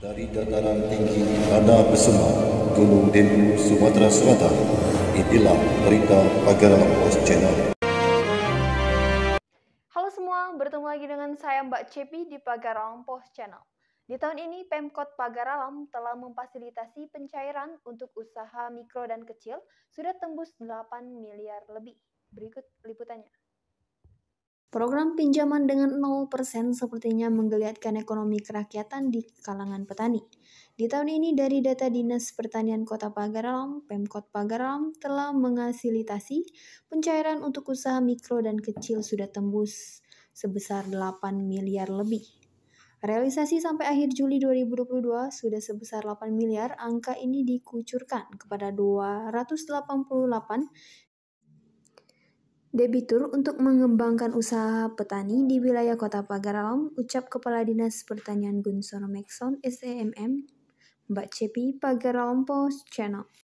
Dari dataran tinggi Tanda Besema, Gunung Denu, Sumatera Selatan, Itulah berita Pagar Pos Channel. Halo semua, bertemu lagi dengan saya Mbak Cepi di Pagar Pos Channel. Di tahun ini, Pemkot Pagaralam telah memfasilitasi pencairan untuk usaha mikro dan kecil sudah tembus 8 miliar lebih. Berikut liputannya. Program pinjaman dengan 0% sepertinya menggeliatkan ekonomi kerakyatan di kalangan petani. Di tahun ini dari data Dinas Pertanian Kota Pagaralam, Pemkot Pagaralam telah mengasilitasi pencairan untuk usaha mikro dan kecil sudah tembus sebesar 8 miliar lebih. Realisasi sampai akhir Juli 2022 sudah sebesar 8 miliar, angka ini dikucurkan kepada 288 Debitur untuk mengembangkan usaha petani di wilayah Kota Pagaralam, ucap Kepala Dinas Pertanian Gunsor Mekson SEMM, Mbak Cepi Pagaralam Post Channel.